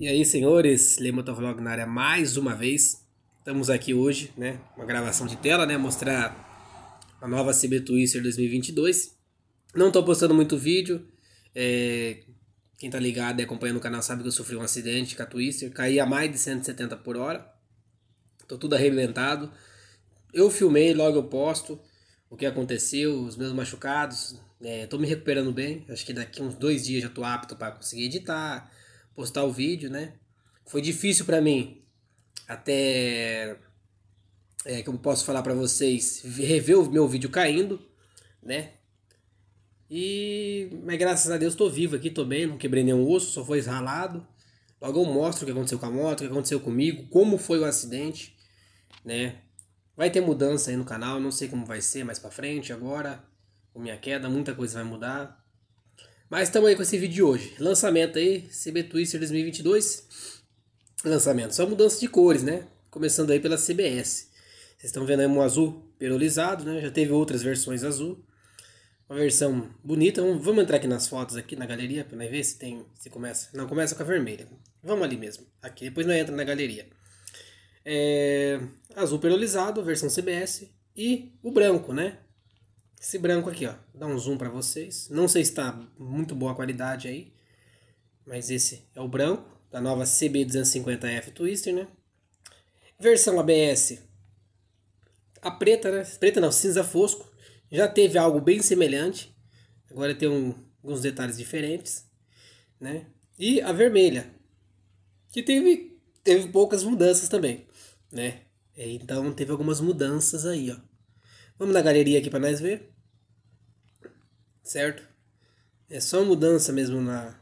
E aí, senhores, Lemotovlog na área mais uma vez. Estamos aqui hoje, né? Uma gravação de tela, né? Mostrar a nova CB Twister 2022. Não estou postando muito vídeo. É... Quem tá ligado e acompanhando o canal sabe que eu sofri um acidente com a Twister. Caí a mais de 170 por hora. Tô tudo arrebentado. Eu filmei, logo eu posto o que aconteceu, os meus machucados. É, tô me recuperando bem. Acho que daqui uns dois dias já tô apto para conseguir editar postar o vídeo, né? Foi difícil para mim até é, como posso falar para vocês, rever o meu vídeo caindo, né? E mas graças a Deus estou vivo aqui, tô bem, não quebrei nenhum osso, só foi esralado. Logo eu mostro o que aconteceu com a moto, o que aconteceu comigo, como foi o acidente, né? Vai ter mudança aí no canal, não sei como vai ser mais para frente agora, com minha queda, muita coisa vai mudar. Mas estamos aí com esse vídeo de hoje. Lançamento aí, CB Twister 2022. Lançamento, só mudança de cores, né? Começando aí pela CBS. Vocês estão vendo aí um azul perolizado, né? Já teve outras versões azul. Uma versão bonita. Vamos entrar aqui nas fotos aqui na galeria para ver se tem, se começa. Não começa com a vermelha. Vamos ali mesmo. Aqui depois nós entra na galeria. É, azul perolizado, versão CBS e o branco, né? Esse branco aqui, ó. Dá um zoom para vocês. Não sei se está muito boa a qualidade aí. Mas esse é o branco da nova CB250F Twister, né? Versão ABS. A preta, né? Preta não, cinza fosco. Já teve algo bem semelhante. Agora tem um, alguns detalhes diferentes, né? E a vermelha, que teve, teve poucas mudanças também, né? Então teve algumas mudanças aí, ó. Vamos na galeria aqui para nós ver. Certo? É só mudança mesmo na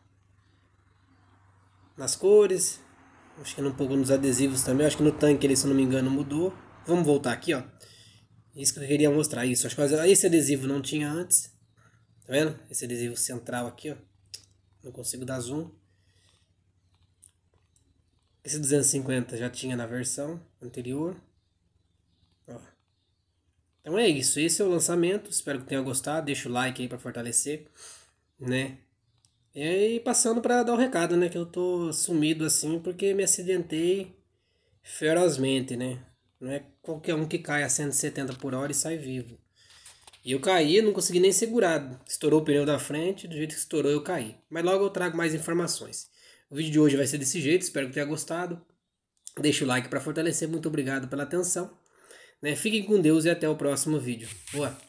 nas cores. Acho que é um pouco nos adesivos também. Acho que no tanque ele, se não me engano, mudou. Vamos voltar aqui, ó. É isso que eu queria mostrar, isso. Acho que ah, esse adesivo não tinha antes. Tá vendo? Esse adesivo central aqui, ó. Não consigo dar zoom. Esse 250 já tinha na versão anterior. Então é isso, esse é o lançamento. Espero que tenha gostado. Deixa o like aí para fortalecer, né? E aí, passando para dar o um recado, né? Que eu tô sumido assim porque me acidentei ferozmente, né? Não é qualquer um que cai a 170 por hora e sai vivo. E eu caí, não consegui nem segurar. Estourou o pneu da frente, do jeito que estourou eu caí. Mas logo eu trago mais informações. O vídeo de hoje vai ser desse jeito, espero que tenha gostado. Deixa o like para fortalecer. Muito obrigado pela atenção. Né? Fiquem com Deus e até o próximo vídeo. Boa!